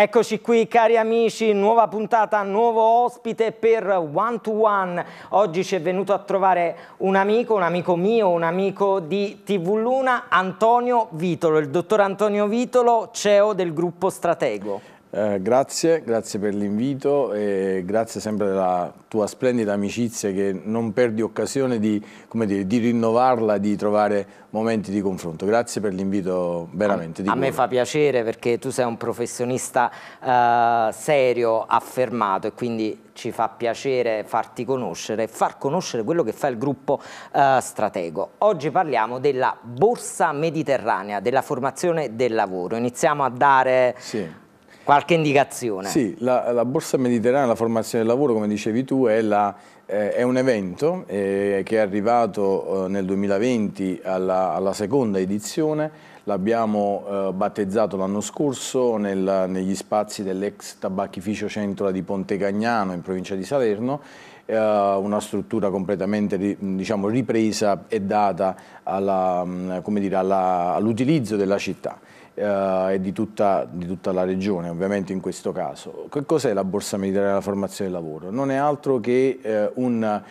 Eccoci qui cari amici, nuova puntata, nuovo ospite per One to One. Oggi ci è venuto a trovare un amico, un amico mio, un amico di TV Luna, Antonio Vitolo, il dottor Antonio Vitolo, CEO del gruppo Stratego. Eh, grazie, grazie per l'invito e grazie sempre della tua splendida amicizia che non perdi occasione di, dire, di rinnovarla, di trovare momenti di confronto. Grazie per l'invito veramente. A, a me fa piacere perché tu sei un professionista eh, serio, affermato e quindi ci fa piacere farti conoscere, far conoscere quello che fa il gruppo eh, Stratego. Oggi parliamo della Borsa Mediterranea, della formazione del lavoro. Iniziamo a dare... Sì qualche indicazione. Sì, la, la, borsa mediterranea, la formazione del lavoro, come dicevi tu, è, la, eh, è un evento eh, che è arrivato eh, nel 2020 alla, alla seconda edizione, l'abbiamo eh, battezzato l'anno scorso nel, negli spazi dell'ex tabacchificio centro di Ponte Cagnano in provincia di Salerno eh, una struttura completamente diciamo, ripresa e data mm, all'utilizzo all della città eh, e di tutta, di tutta, la regione ovviamente in questo caso. Che cos'è la borsa militare della formazione del lavoro? Non è altro che eh, un, eh,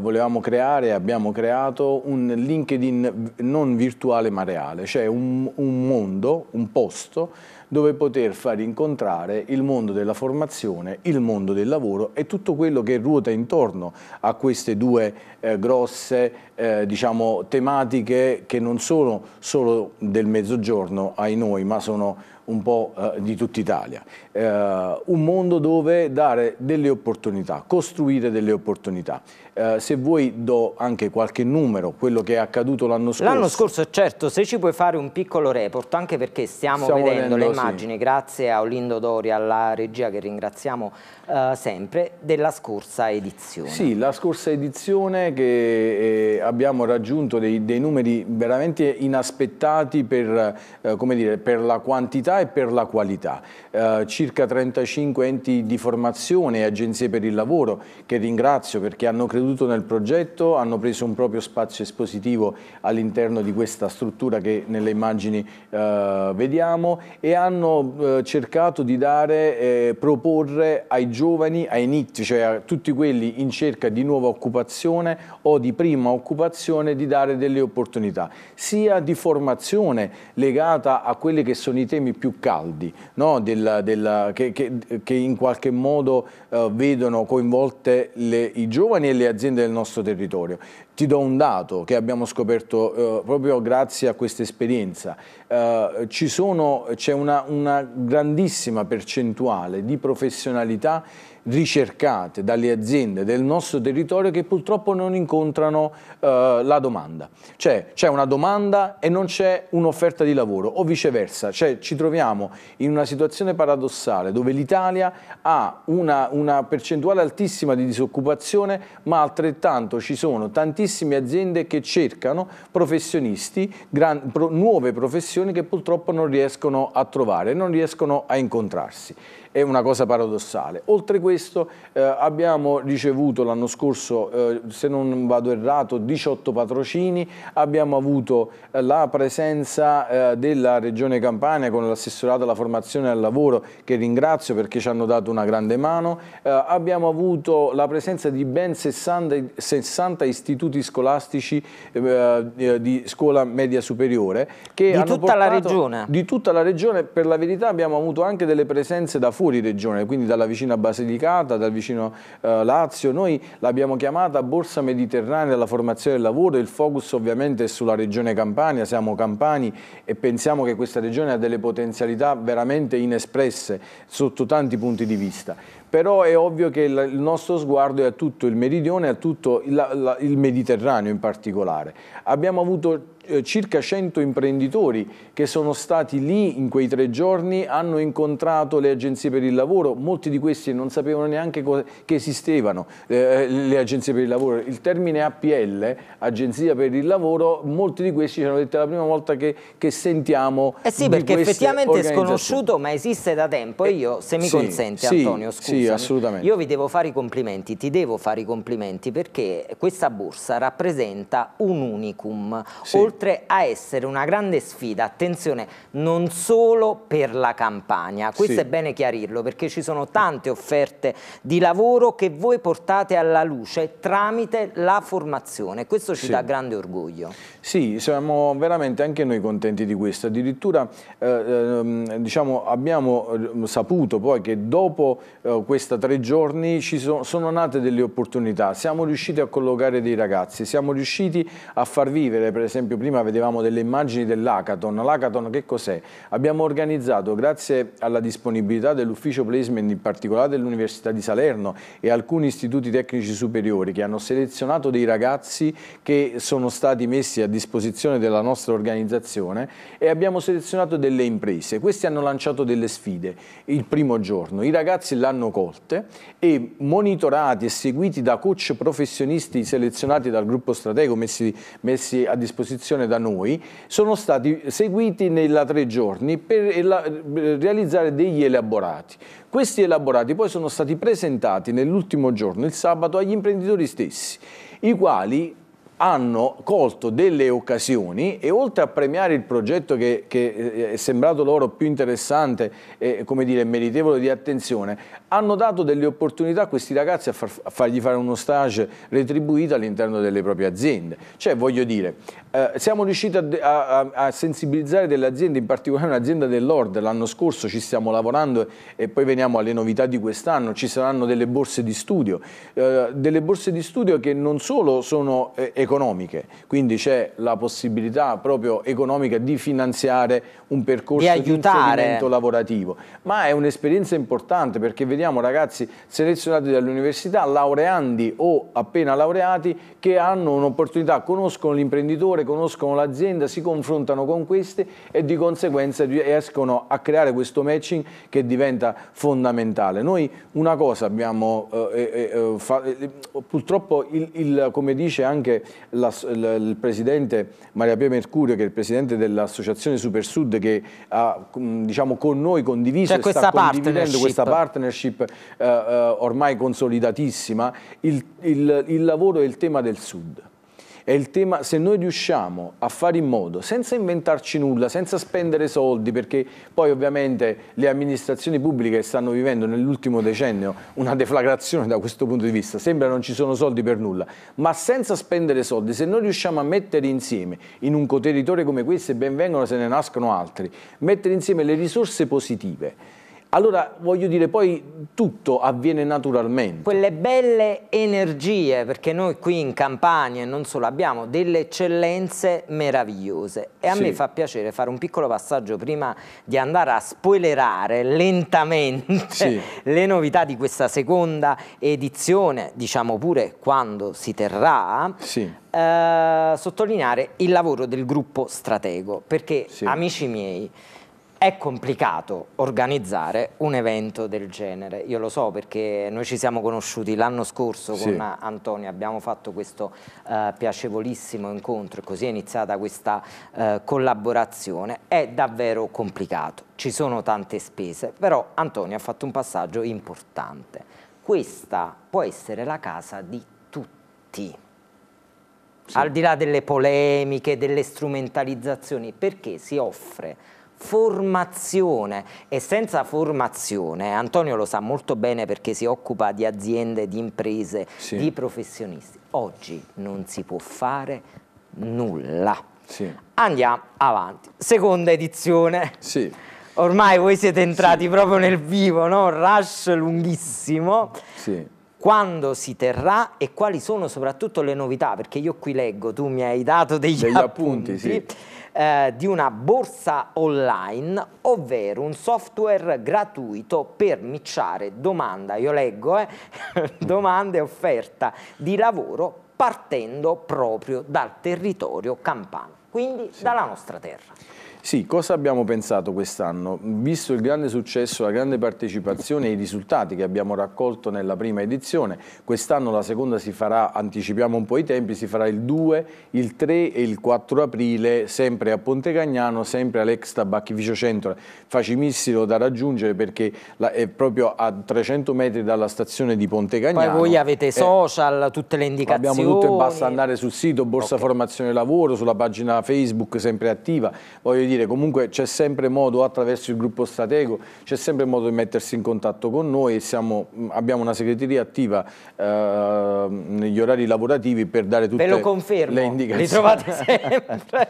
volevamo creare, abbiamo creato un LinkedIn non virtuale ma reale, cioè un, un mondo, un posto dove poter far incontrare il mondo della formazione, il mondo del lavoro e tutto quello che ruota intorno a queste due eh, grosse eh, diciamo, tematiche che non sono solo del mezzogiorno, ai noi, ma sono un po' eh, di tutta Italia. Eh, un mondo dove dare delle opportunità, costruire delle opportunità. Eh, se vuoi do anche qualche numero, quello che è accaduto l'anno scorso. L'anno scorso certo, se ci puoi fare un piccolo report, anche perché stiamo, stiamo vedendo, vedendo, le immagini, sì. grazie a Olindo Dori, alla regia che ringraziamo eh, sempre, della scorsa edizione. Sì, la scorsa edizione che eh, abbiamo raggiunto dei, dei, numeri veramente inaspettati per, eh, dire, per, la quantità e per la qualità. Eh, circa 35 enti di formazione e agenzie per il lavoro che ringrazio perché hanno creduto creduto nel progetto, hanno preso un proprio spazio espositivo all'interno di questa struttura che nelle immagini eh, vediamo e hanno eh, cercato di dare, eh, proporre ai giovani, ai NIT, cioè a tutti quelli in cerca di nuova occupazione o di prima occupazione, di dare delle opportunità, sia di formazione legata a quelli che sono i temi più caldi, no? del, del, che, che, che, in qualche modo eh, vedono coinvolte le, i giovani e le aziende aziende del nostro territorio. Ti do un dato che abbiamo scoperto eh, proprio grazie a questa esperienza. Eh, C'è una, una grandissima percentuale di professionalità ricercate dalle aziende del nostro territorio che purtroppo non incontrano eh, la domanda. Cioè c'è una domanda e non c'è un'offerta di lavoro o viceversa, cioè ci troviamo in una situazione paradossale dove l'Italia ha una, una percentuale altissima di disoccupazione ma altrettanto ci sono tantissimi tantissime aziende che cercano professionisti, gran, pro, nuove professioni che purtroppo non riescono a trovare, non riescono a incontrarsi è una cosa paradossale. Oltre questo eh, abbiamo ricevuto l'anno scorso, eh, se non vado errato, 18 patrocini, abbiamo avuto eh, la presenza eh, della Regione Campania con l'assessorato alla formazione e al lavoro che ringrazio perché ci hanno dato una grande mano, eh, abbiamo avuto la presenza di ben 60, 60 istituti scolastici eh, di scuola media superiore. Che di tutta portato, la regione? Di tutta la regione, per la verità abbiamo avuto anche delle presenze da fuori fuori regione, quindi dalla vicina Basilicata, dal vicino eh, Lazio. Noi l'abbiamo chiamata Borsa Mediterranea della formazione del lavoro, il focus ovviamente è sulla regione Campania, siamo campani e pensiamo che questa regione ha delle potenzialità veramente inespresse sotto tanti punti di vista però è ovvio che il nostro sguardo è a tutto il meridione, a tutto il, Mediterraneo in particolare. Abbiamo avuto eh, circa 100 imprenditori che sono stati lì in quei tre giorni, hanno incontrato le agenzie per il lavoro, molti di questi non sapevano neanche che esistevano eh, eh, le agenzie per il lavoro. Il termine APL, Agenzia per il Lavoro, molti di questi ci hanno detto è la prima volta che, che sentiamo Eh sì, perché effettivamente è sconosciuto ma esiste da tempo e eh, io, se mi sì, consente sì, Antonio, scusa, sì, io vi devo fare i complimenti, ti devo fare i complimenti perché questa borsa rappresenta un unicum, sì oltre a essere una grande sfida, attenzione, non solo per la campagna, questo sì. è bene chiarirlo perché ci sono tante offerte di lavoro che voi portate alla luce tramite la formazione, questo ci sì. dà grande orgoglio. Sì, siamo veramente anche noi contenti di questo, addirittura eh, ehm, diciamo, abbiamo ehm, saputo poi che dopo eh, questi tre giorni ci sono, sono nate delle opportunità, siamo riusciti a collocare dei ragazzi, siamo riusciti a far vivere per esempio prima vedevamo delle immagini dell'Hackathon. L'Hackathon che cos'è? Abbiamo organizzato, grazie alla disponibilità dell'ufficio placement, in particolare dell'Università di Salerno e alcuni istituti tecnici superiori che hanno selezionato dei ragazzi che sono stati messi a disposizione della nostra organizzazione e abbiamo selezionato delle imprese. Questi hanno lanciato delle sfide il primo giorno. I ragazzi l'hanno colte e monitorati e seguiti da coach professionisti selezionati dal gruppo stratego messi, messi a disposizione trasmissione da noi, sono stati seguiti nella tre giorni per realizzare degli elaborati. Questi elaborati poi sono stati presentati nell'ultimo giorno, il sabato, agli imprenditori stessi, i quali hanno colto delle occasioni e oltre a premiare il progetto che, che eh, è sembrato loro più interessante e come dire, meritevole di attenzione, hanno dato delle opportunità a questi ragazzi a, far, a fargli fare uno stage retribuito all'interno delle proprie aziende. Cioè, voglio dire, eh, siamo riusciti a, a, a, sensibilizzare delle aziende, in particolare un'azienda dell'Ord, l'anno scorso ci stiamo lavorando e poi veniamo alle novità di quest'anno, ci saranno delle borse di studio, eh, delle borse di studio che non solo sono eh, economiche, quindi c'è la possibilità proprio economica di finanziare un percorso di, di inserimento lavorativo, ma è un'esperienza importante perché vediamo abbiamo ragazzi selezionati dall'università, laureandi o appena laureati che hanno un'opportunità, conoscono l'imprenditore, conoscono l'azienda, si confrontano con queste e di conseguenza riescono a creare questo matching che diventa fondamentale. Noi una cosa abbiamo, eh, eh, eh, eh fa, eh, purtroppo il, il, come dice anche la, la, il presidente Maria Pia Mercurio che è il presidente dell'associazione Super Sud che ha mm, diciamo, con noi condiviso cioè e sta condividendo questa partnership leadership eh, eh, ormai consolidatissima, il, il, il lavoro è il tema del Sud è il tema se noi riusciamo a fare in modo, senza inventarci nulla, senza spendere soldi, perché poi ovviamente le amministrazioni pubbliche stanno vivendo nell'ultimo decennio una deflagrazione da questo punto di vista, sembra non ci sono soldi per nulla, ma senza spendere soldi, se noi riusciamo a mettere insieme in un territorio come questo, e ben vengono se ne nascono altri, mettere insieme le risorse positive, allora voglio dire poi tutto avviene naturalmente. Quelle belle energie, perché noi qui in Campania e non solo abbiamo delle eccellenze meravigliose e a sì. me fa piacere fare un piccolo passaggio prima di andare a spoilerare lentamente sì. le novità di questa seconda edizione, diciamo pure quando si terrà, sì. eh, sottolineare il lavoro del gruppo Stratego, perché amici miei, è complicato organizzare un evento del genere, io lo so perché noi ci siamo conosciuti l'anno scorso sì. con Antonio, abbiamo fatto questo uh, piacevolissimo incontro e così è iniziata questa uh, collaborazione, è davvero complicato, ci sono tante spese, però Antonio ha fatto un passaggio importante, questa può essere la casa di tutti. Sì. Al di là delle polemiche, delle strumentalizzazioni, perché si offre formazione e senza formazione, Antonio lo sa molto bene perché si occupa di aziende, di imprese, sì. di professionisti, oggi non si può fare nulla. Sì. Andiamo avanti, seconda edizione. Sì. Ormai voi siete entrati proprio nel vivo, no? Rush lunghissimo. Sì quando si terrà e quali sono soprattutto le novità, perché io qui leggo, tu mi hai dato degli, degli appunti. appunti sì eh, di una borsa online, ovvero un software gratuito per micciare domanda, io leggo, eh, domanda e offerta di lavoro partendo proprio dal territorio campano, quindi sì. dalla nostra terra. Sì, cosa abbiamo pensato quest'anno? Visto il grande successo, la grande partecipazione e i risultati che abbiamo raccolto nella prima edizione, quest'anno la seconda si farà, anticipiamo un po' i tempi, si farà il 2, il 3 e il 4 aprile, sempre a Ponte Cagnano, sempre all'ex tabacchificio centro, facilissimo da raggiungere perché è proprio a 300 metri dalla stazione di Ponte Cagnano. Poi voi avete eh, social, tutte le indicazioni. Abbiamo tutto e basta andare sul sito Borsa okay. Formazione Lavoro, sulla pagina Facebook sempre attiva, voglio dire dire, comunque c'è sempre modo attraverso il gruppo Stratego, c'è sempre modo di mettersi in contatto con noi, siamo, abbiamo una segreteria attiva eh, negli orari lavorativi per dare tutte Ve lo confermo, Li trovate sempre.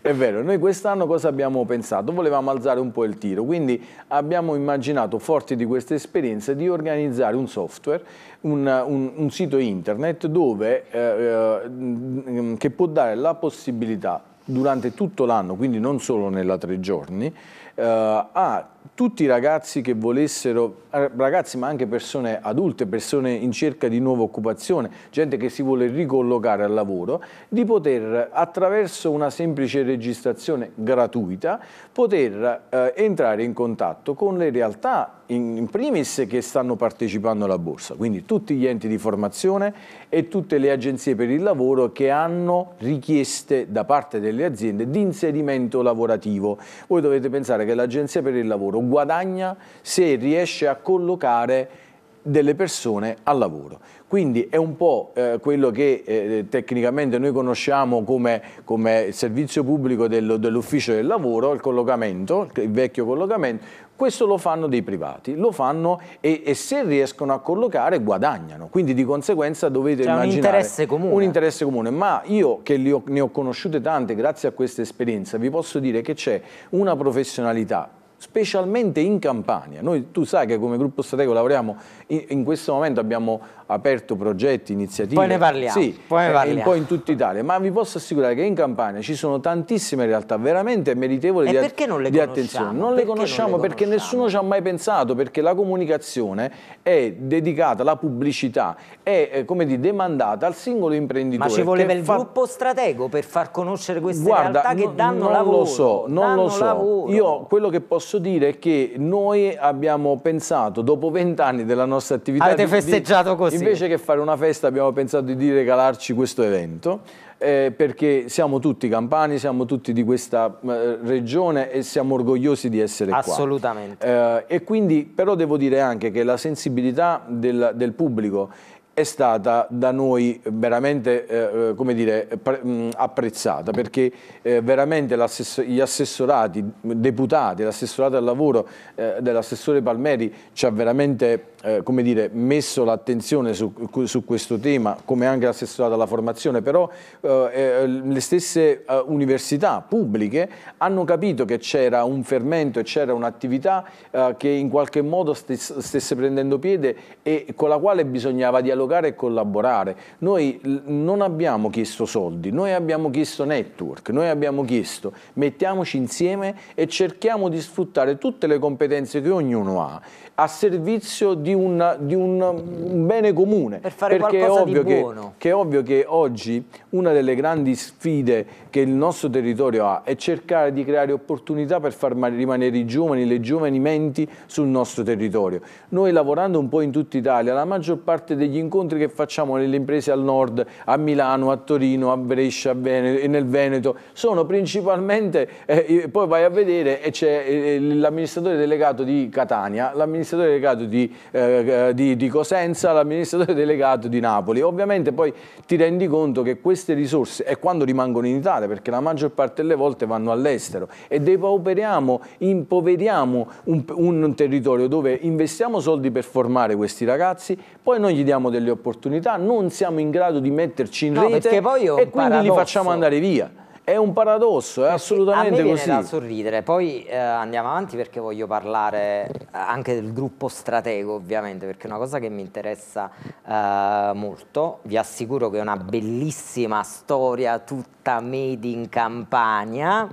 È vero, noi quest'anno cosa abbiamo pensato? Volevamo alzare un po' il tiro, quindi abbiamo immaginato, forti di questa esperienza, di organizzare un software, un, un, un sito internet dove, eh, eh che può dare la possibilità durante tutto l'anno, quindi non solo nella tre giorni, eh, ha tutti i ragazzi che volessero, eh, ragazzi ma anche persone adulte, persone in cerca di nuova occupazione, gente che si vuole ricollocare al lavoro, di poter attraverso una semplice registrazione gratuita poter eh, entrare in contatto con le realtà in, in primis che stanno partecipando alla borsa, quindi tutti gli enti di formazione e tutte le agenzie per il lavoro che hanno richieste da parte delle aziende di inserimento lavorativo. Voi dovete pensare che l'agenzia per il lavoro mercato, guadagna se riesce a collocare delle persone al lavoro. Quindi è un po' eh, quello che eh, tecnicamente noi conosciamo come, come servizio pubblico del, dell'ufficio del lavoro, il collocamento, il vecchio collocamento, questo lo fanno dei privati, lo fanno e, e se riescono a collocare guadagnano, quindi di conseguenza dovete C'è immaginare un interesse comune. Un interesse comune, ma io che ho, ne ho conosciute tante grazie a questa esperienza vi posso dire che c'è una professionalità specialmente in Campania. Noi, tu sai che come gruppo strategico lavoriamo, in, in questo momento abbiamo aperto progetti, iniziative. Poi ne parliamo. Sì, poi ne eh, parliamo. un po' in tutta Italia, ma vi posso assicurare che in Campania ci sono tantissime realtà veramente meritevoli e di, non di attenzione. Non perché le conosciamo non le perché conosciamo? nessuno ci ha mai pensato, perché la comunicazione è dedicata, la pubblicità è, eh, come dire, demandata al singolo imprenditore. Ma ci voleva il fa... gruppo strategico per far conoscere queste Guarda, realtà che danno non lavoro. Non lo so, non lo so. Lavoro. Io quello che posso posso dire che noi abbiamo pensato, dopo vent'anni della nostra attività... Avete festeggiato di, così? Invece che fare una festa abbiamo pensato di, regalarci questo evento, eh, perché siamo tutti campani, siamo tutti di questa eh, regione e siamo orgogliosi di essere Assolutamente. qua. Assolutamente. Eh, e quindi, però devo dire anche che la sensibilità del, del pubblico è stata da noi veramente eh, eh come dire, mm, apprezzata perché eh, veramente assess gli assessorati, deputati, l'assessorato al lavoro eh, dell'assessore Palmeri ci ha veramente eh, come dire, messo l'attenzione su, su, questo tema come anche l'assessorato alla formazione però eh, le stesse università pubbliche hanno capito che c'era un fermento e c'era un'attività che in qualche modo stesse prendendo piede e con la quale bisognava dialogare dialogare e collaborare. Noi non abbiamo chiesto soldi, noi abbiamo chiesto network, noi abbiamo chiesto mettiamoci insieme e cerchiamo di sfruttare tutte le competenze che ognuno ha a servizio di, una, di un, bene comune. Per fare Perché qualcosa è ovvio di buono. Che, è ovvio che oggi una delle grandi sfide che il nostro territorio ha è cercare di creare opportunità per far rimanere i giovani, le giovani menti sul nostro territorio. Noi lavorando un po' in tutta Italia, la maggior parte degli incontri che facciamo nelle imprese al nord, a Milano, a Torino, a Brescia, a Veneto, e nel Veneto, sono principalmente, eh, poi vai a vedere e c'è eh, eh, l'amministratore delegato di Catania, l'amministratore l'amministratore delegato di, eh, eh, di, di Cosenza, l'amministratore delegato di Napoli. Ovviamente poi ti rendi conto che queste risorse, è quando rimangono in Italia, perché la maggior parte delle volte vanno all'estero, e depauperiamo, impoveriamo un, un territorio dove investiamo soldi per formare questi ragazzi, poi noi gli diamo delle opportunità, non siamo in grado di metterci in no, rete e quindi paradosso. li facciamo andare via. È un paradosso, è assolutamente così. A me viene così. da sorridere, poi eh, andiamo avanti perché voglio parlare eh, anche del gruppo stratego ovviamente, perché è una cosa che mi interessa eh, molto, vi assicuro che è una bellissima storia tutta made in Campania.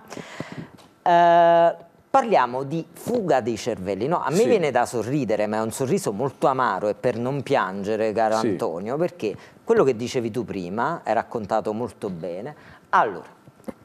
Eh, parliamo di fuga dei cervelli. No, a me sì. viene da sorridere, ma è un sorriso molto amaro e per non piangere, caro sì. Antonio, perché quello che dicevi tu prima è raccontato molto bene. Allora,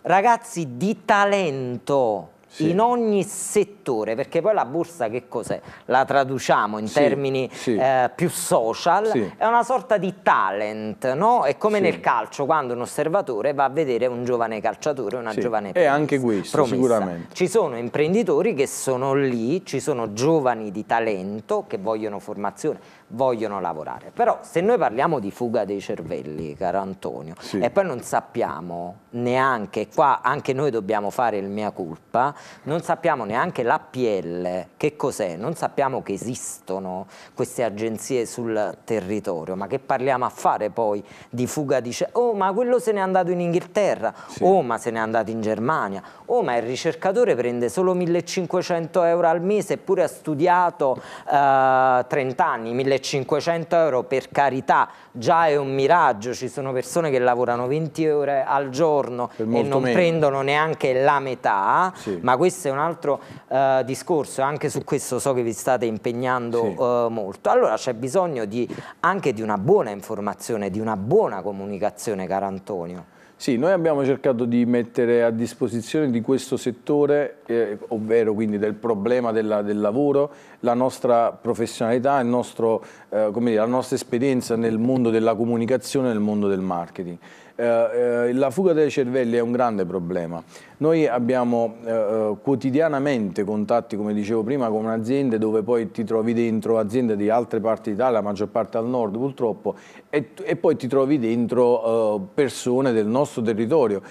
ragazzi di talento sì. in ogni settore, perché poi la borsa che cos'è? La traduciamo in sì, termini sì. Eh, più social, è una sorta di talent, no? È come nel calcio, quando un osservatore va a vedere un giovane calciatore, una giovane promessa. È anche questo, promessa. sicuramente. Ci sono imprenditori che sono lì, ci sono giovani di talento che vogliono formazione, vogliono lavorare. Però se noi parliamo di fuga dei cervelli, caro Antonio, sì. e poi non sappiamo neanche, qua anche noi dobbiamo fare il mia culpa, non sappiamo neanche l'APL, che cos'è, non sappiamo che esistono queste agenzie sul territorio, ma che parliamo a fare poi di fuga di cervelli? Oh, ma quello se n'è andato in Inghilterra, sì. oh, ma se n'è andato in Germania, oh, ma il ricercatore prende solo 1500 euro al mese eppure ha studiato eh, 30 anni, 1500 1500 euro per carità già è un miraggio, ci sono persone che lavorano 20 ore al giorno e non meno. prendono neanche la metà, sì. ma questo è un altro uh, discorso, anche su questo so che vi state impegnando sì. uh, molto. Allora c'è bisogno di, anche di una buona informazione, di una buona comunicazione, caro Antonio. Sì, noi abbiamo cercato di mettere a disposizione di questo settore, eh, ovvero quindi del problema della, del lavoro, la nostra professionalità, il nostro eh, dire, la nostra esperienza nel mondo della comunicazione e nel mondo del marketing. Eh, eh la fuga dei cervelli è un grande problema. Noi abbiamo eh, eh, quotidianamente contatti, come dicevo prima, con aziende dove poi ti trovi dentro aziende di altre parti d'Italia, la maggior parte al nord purtroppo, e, e poi ti trovi dentro persone del nostro territorio.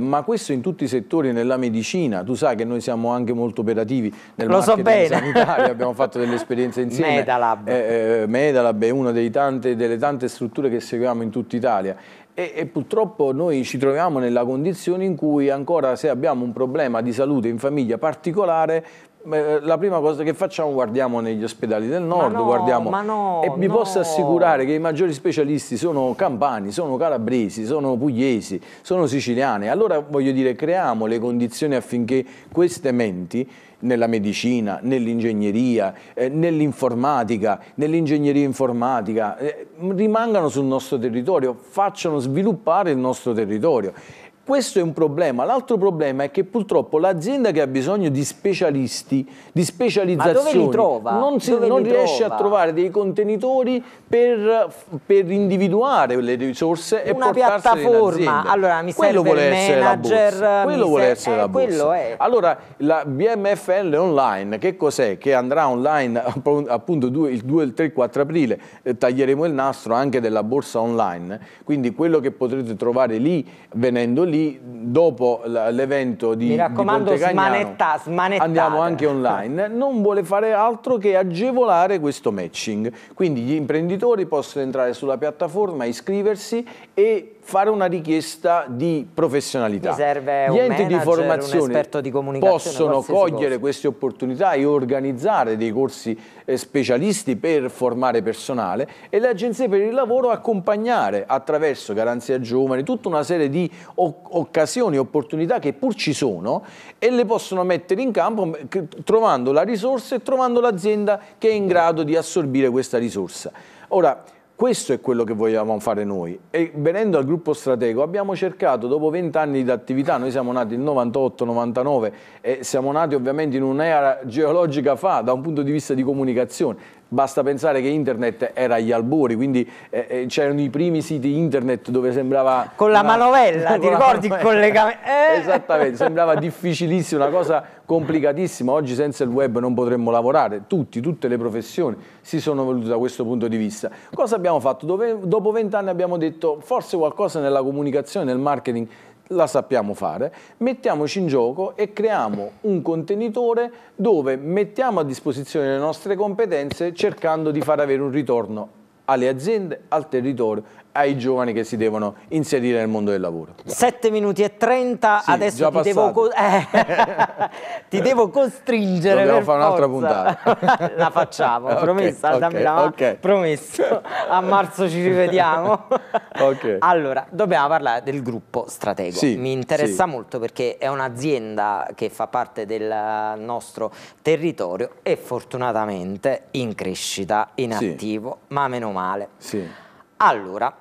ma questo in tutti i settori, nella medicina, tu sai che noi siamo anche molto operativi nel Lo marketing so sanitario, abbiamo fatto delle esperienze insieme. Medalab. Eh, eh, Medalab è una tante, delle tante strutture che seguiamo in tutta Italia e, e, purtroppo noi ci troviamo nella condizione in cui ancora se abbiamo un problema di salute in famiglia particolare eh, la prima cosa che facciamo guardiamo negli ospedali del nord, no, guardiamo no, e vi no. posso assicurare che i maggiori specialisti sono campani, sono calabresi, sono pugliesi, sono siciliani. Allora voglio dire creiamo le condizioni affinché queste menti nella medicina, nell'ingegneria, eh, nell'informatica, nell'ingegneria informatica, eh, rimangano sul nostro territorio, facciano sviluppare il nostro territorio questo è un problema. L'altro problema è che purtroppo l'azienda che ha bisogno di specialisti, di specializzazioni, non, si, non riesce trova? a trovare dei contenitori per, per individuare le risorse e in Una piattaforma. Allora, mi quello serve vuole il manager. Eh, quello vuole essere eh, la borsa. È. Allora, la BMFL online, che cos'è? Che andrà online appunto il 2, il 3, 4 aprile. Eh, taglieremo il nastro anche della borsa online. Quindi quello che potrete trovare lì, venendo lì, lì dopo l'evento di Mi raccomando, di smanetta, smanettate. Andiamo anche online. Non vuole fare altro che agevolare questo matching. Quindi gli imprenditori possono entrare sulla piattaforma, iscriversi e fare una richiesta di professionalità. Mi serve Gli enti manager, di formazione di possono cogliere cosa. queste opportunità e organizzare dei corsi eh, specialisti per formare personale e le agenzie per il lavoro accompagnare attraverso garanzia giovani tutta una serie di occupazioni occasioni, opportunità che pur ci sono e le possono mettere in campo trovando la risorsa e trovando l'azienda che è in grado di assorbire questa risorsa. Ora, questo è quello che vogliamo fare noi e venendo al gruppo stratego abbiamo cercato dopo vent'anni di attività, noi siamo nati nel 98-99 e siamo nati ovviamente in un'era geologica fa da un punto di vista di comunicazione, Basta pensare che internet era agli albori, quindi eh, eh, c'erano i primi siti internet dove sembrava... Con la una... manovella, ti ricordi il collegamento? Eh. Esattamente, sembrava difficilissimo, una cosa complicatissima. Oggi senza il web non potremmo lavorare, tutti, tutte le professioni si sono volute da questo punto di vista. Cosa abbiamo fatto? Dove, dopo vent'anni abbiamo detto forse qualcosa nella comunicazione, nel marketing la sappiamo fare, mettiamoci in gioco e creiamo un contenitore dove mettiamo a disposizione le nostre competenze cercando di far avere un ritorno alle aziende, al territorio ai giovani che si devono inserire nel mondo del lavoro. 7 minuti e 30, sì, adesso ti devo, eh, ti devo, costringere. Dobbiamo fare un'altra puntata. la facciamo, okay, promessa, okay, dammi la okay. promesso. A marzo ci rivediamo. okay. Allora, dobbiamo parlare del gruppo Stratego. Sì, Mi interessa sì. molto perché è un'azienda che fa parte del nostro territorio e fortunatamente in crescita, in attivo, ma meno male. Sì. Allora,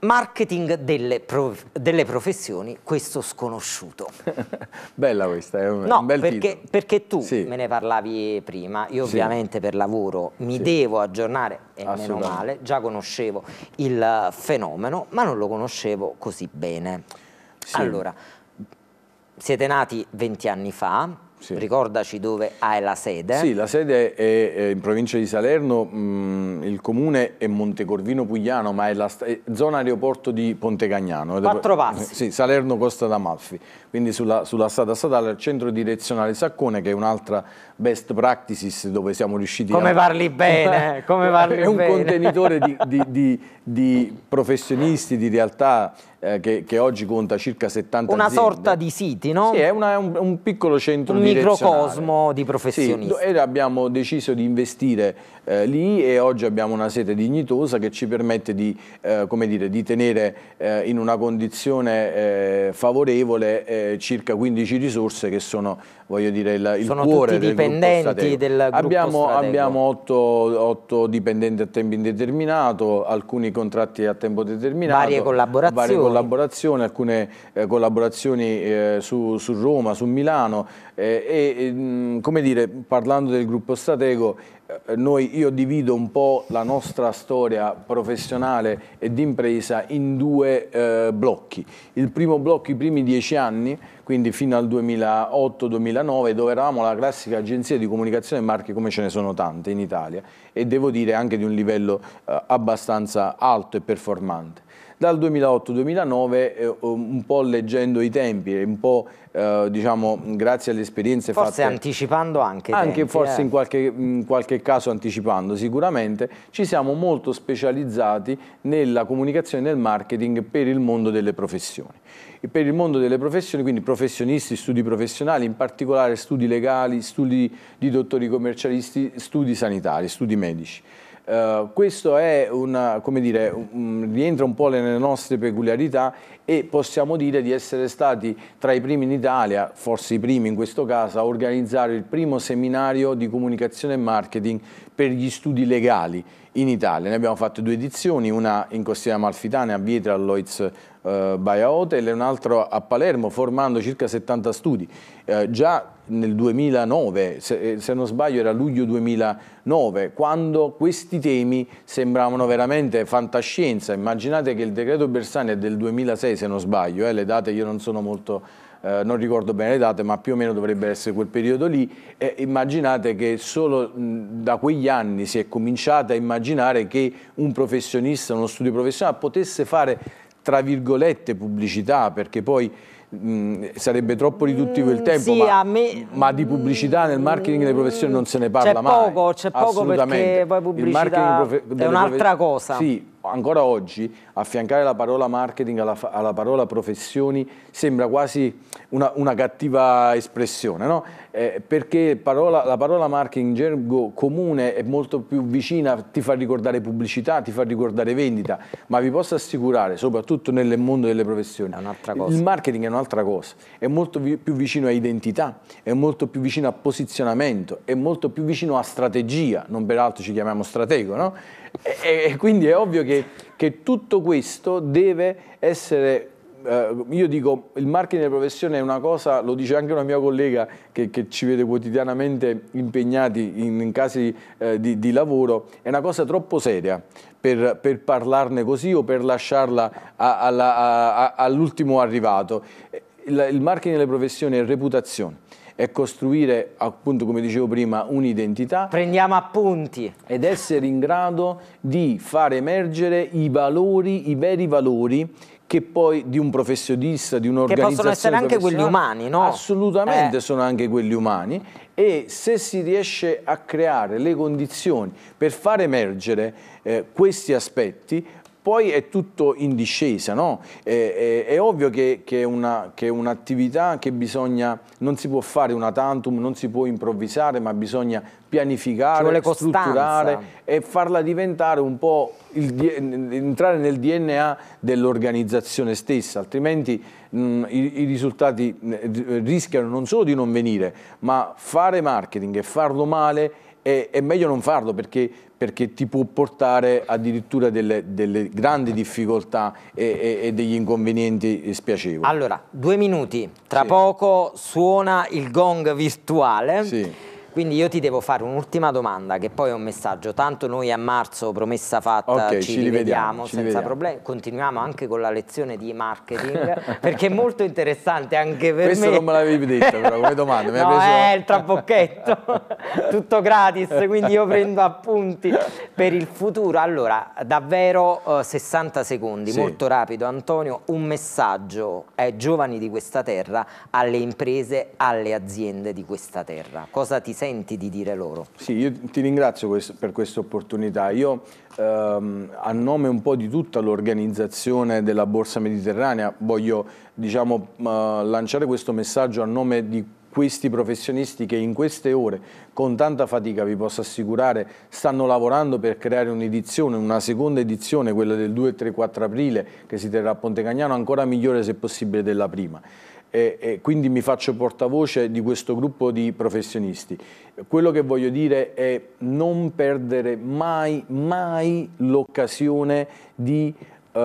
Marketing delle, prof delle, professioni, questo sconosciuto. Bella questa, è un, no, un bel perché, perché tu sì. me ne parlavi prima, io ovviamente sì. per lavoro mi sì. devo aggiornare, e meno male, già conoscevo il fenomeno, ma non lo conoscevo così bene. Allora, siete nati 20 anni fa, sì. Ricordaci dove hai la sede. Sì, la sede è, in provincia di Salerno, mm, il comune è Montecorvino Pugliano, ma è la è zona aeroporto di Pontecagnano. Quattro passi. Sì, Salerno Costa d'Amalfi quindi sulla, sulla strada statale al centro direzionale Saccone che è un'altra best practices dove siamo riusciti come a... Parli bene, come parli bene! È un bene. contenitore di, di, di, di, professionisti, di realtà eh, che, che, oggi conta circa 70 una aziende. Una sorta di siti, no? Sì, è una, un, un, piccolo centro un direzionale. Un microcosmo di professionisti. Sì, e abbiamo deciso di investire eh, lì e oggi abbiamo una sede dignitosa che ci permette di, eh, dire, tenere eh, in una condizione eh, favorevole eh, circa 15 risorse che sono, voglio dire, il, sono il cuore del dipendenti del gruppo abbiamo, abbiamo 8, 8, dipendenti a tempo indeterminato, alcuni contratti a tempo determinato, varie collaborazioni, varie collaborazioni alcune eh, collaborazioni eh, su, su, Roma, su Milano eh, e mh, ehm, come dire, parlando del gruppo Stratego eh, noi, io divido un po' la nostra storia professionale e d'impresa in due eh, blocchi. Il primo blocco, i primi dieci anni, quindi fino al 2008-2009, dove eravamo la classica agenzia di comunicazione e marche, come ce ne sono tante in Italia, e devo dire anche di un livello eh, abbastanza alto e performante dal 2008-2009 eh, um, un po' leggendo i tempi, un po' eh, diciamo grazie alle esperienze forse fatte. Forse anticipando anche. Anche tempi, forse eh. in, qualche, in qualche caso anticipando sicuramente, ci siamo molto specializzati nella comunicazione e nel marketing per il mondo delle professioni per il mondo delle professioni, quindi professionisti, studi professionali, in particolare studi legali, studi di dottori commercialisti, studi sanitari, studi medici. Eh, questo è una, come dire, un, rientra un po' nelle nostre peculiarità e possiamo dire di essere stati tra i primi in Italia, forse i primi in questo caso, a organizzare il primo seminario di comunicazione e marketing per gli studi legali in Italia. Ne abbiamo fatto due edizioni, una in Costiera Malfitana a Vietra all'Oiz eh, Baia Hotel e un'altra a Palermo formando circa 70 studi. Eh, già nel 2009, se, eh, se, non sbaglio era luglio 2009, quando questi temi sembravano veramente fantascienza. Immaginate che il decreto Bersani è del 2006 se non sbaglio, eh, le date io non sono molto... Eh, non ricordo bene le date, ma più o meno dovrebbe essere quel periodo lì. Eh, immaginate che solo mh, da quegli anni si è cominciato a immaginare che un professionista, uno studio professionale potesse fare tra virgolette pubblicità, perché poi sarebbe troppo riduttivo il mm, tempo, sì, ma, me... ma, di pubblicità nel marketing delle professioni non se ne parla c'è mai. Poco, c'è poco perché poi pubblicità il marketing è un'altra cosa. Sì, ancora oggi affiancare la parola marketing alla, alla parola professioni sembra quasi una, una cattiva espressione, no? eh, perché parola, la parola marketing in gergo comune è molto più vicina, ti fa ricordare pubblicità, ti fa ricordare vendita, ma vi posso assicurare, soprattutto nel mondo delle professioni, il marketing è un'altra cosa, è molto vi, più vicino a identità, è molto più vicino a posizionamento, è molto più vicino a strategia, non peraltro ci chiamiamo stratego, no? e, e, quindi è ovvio che, che tutto questo deve essere Uh, io dico il marketing della professione è una cosa, lo dice anche una mia collega che, che ci vede quotidianamente impegnati in, in casi uh, di, di, lavoro, è una cosa troppo seria per, per parlarne così o per lasciarla all'ultimo arrivato. Il, il marketing delle professioni è reputazione è costruire, appunto, come dicevo prima, un'identità. Prendiamo appunti. Ed essere in grado di far emergere i valori, i veri valori che poi di un professionista, di un'organizzazione Che possono essere anche quelli umani, no? Assolutamente eh. sono anche quelli umani e se si riesce a creare le condizioni per far emergere eh, questi aspetti poi è tutto in discesa, no? è, è, è, ovvio che, che, è una, che è un'attività che bisogna, non si può fare una tantum, non si può improvvisare, ma bisogna pianificare, strutturare e farla diventare un po' il, entrare nel DNA dell'organizzazione stessa, altrimenti mh, mm, i, i, risultati eh, rischiano non solo di non venire, ma fare marketing e farlo male è, meglio non farlo perché perché ti può portare addirittura delle, delle grandi difficoltà e, e, e, degli inconvenienti spiacevoli. Allora, due minuti, tra sì. poco suona il gong virtuale. Sì. Quindi io ti devo fare un'ultima domanda che poi è un messaggio. Tanto noi a marzo, promessa fatta, okay, ci, ci rivediamo ci senza rivediamo. problemi. Continuiamo anche con la lezione di marketing perché è molto interessante anche per Questo me. Questo non me l'avevi detto però come domanda. Mi no, preso... è eh, il trabocchetto, tutto gratis, quindi io prendo appunti per il futuro. Allora, davvero uh, eh, 60 secondi, sì. molto rapido Antonio, un messaggio ai giovani di questa terra, alle imprese, alle aziende di questa terra. Cosa ti senti? senti di dire loro? Sì, io ti ringrazio per questa opportunità. Io ehm, a nome un po' di tutta l'organizzazione della Borsa Mediterranea voglio diciamo, eh, lanciare questo messaggio a nome di questi professionisti che in queste ore con tanta fatica vi posso assicurare stanno lavorando per creare un'edizione, una seconda edizione, quella del 2, 3, 4 aprile che si terrà a Ponte Cagnano, ancora migliore se possibile della prima e, e quindi mi faccio portavoce di questo gruppo di professionisti. Quello che voglio dire è non perdere mai, mai l'occasione di eh,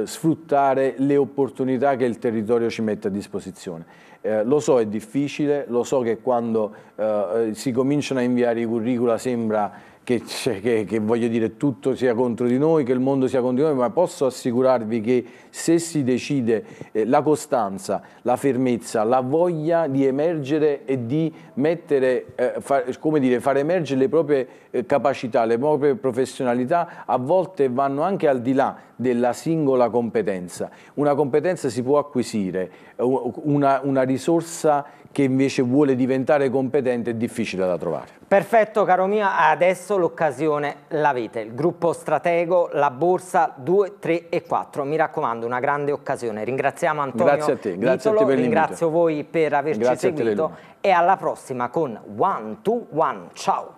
eh sfruttare le opportunità che il territorio ci mette a disposizione. Eh, lo so è difficile, lo so che quando eh, eh si cominciano a inviare i curricula sembra che, che, che, voglio dire tutto sia contro di noi, che il mondo sia contro di noi, ma posso assicurarvi che se si decide eh, la costanza, la fermezza, la voglia di emergere e di mettere, eh, fa, come dire, far emergere le proprie eh, capacità, le proprie professionalità, a volte vanno anche al di là della singola competenza. Una competenza si può acquisire, eh, una, una risorsa che invece vuole diventare competente è difficile da trovare. Perfetto caro mio, adesso l'occasione l'avete, il gruppo Stratego, la borsa 2, 3 e 4, mi raccomando una grande occasione, ringraziamo Antonio Grazie a te, grazie Vitolo, a te per ringrazio voi per averci grazie seguito e alla prossima con One to One, ciao!